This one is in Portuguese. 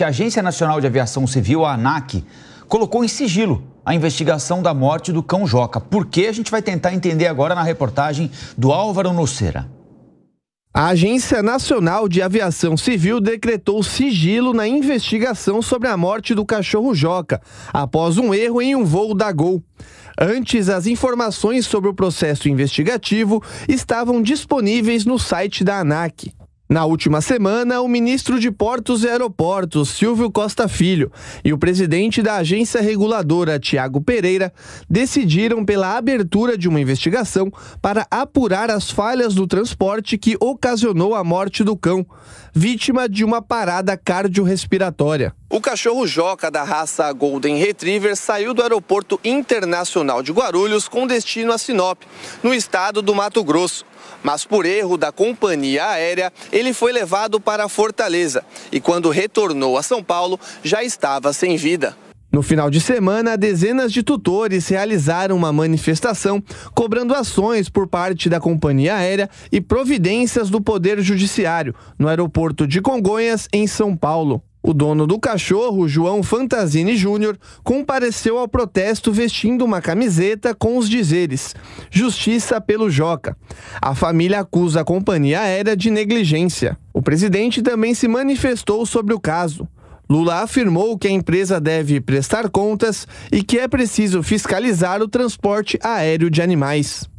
A Agência Nacional de Aviação Civil, a ANAC, colocou em sigilo a investigação da morte do cão Joca. Por que a gente vai tentar entender agora na reportagem do Álvaro Nocera. A Agência Nacional de Aviação Civil decretou sigilo na investigação sobre a morte do cachorro Joca, após um erro em um voo da Gol. Antes, as informações sobre o processo investigativo estavam disponíveis no site da ANAC. Na última semana, o ministro de Portos e Aeroportos, Silvio Costa Filho, e o presidente da agência reguladora, Tiago Pereira, decidiram pela abertura de uma investigação para apurar as falhas do transporte que ocasionou a morte do cão, vítima de uma parada cardiorrespiratória. O cachorro Joca da raça Golden Retriever saiu do Aeroporto Internacional de Guarulhos com destino a Sinop, no estado do Mato Grosso. Mas por erro da companhia aérea, ele foi levado para Fortaleza e quando retornou a São Paulo, já estava sem vida. No final de semana, dezenas de tutores realizaram uma manifestação cobrando ações por parte da companhia aérea e providências do Poder Judiciário no aeroporto de Congonhas, em São Paulo. O dono do cachorro, João Fantasini Júnior, compareceu ao protesto vestindo uma camiseta com os dizeres: Justiça pelo Joca. A família acusa a companhia aérea de negligência. O presidente também se manifestou sobre o caso. Lula afirmou que a empresa deve prestar contas e que é preciso fiscalizar o transporte aéreo de animais.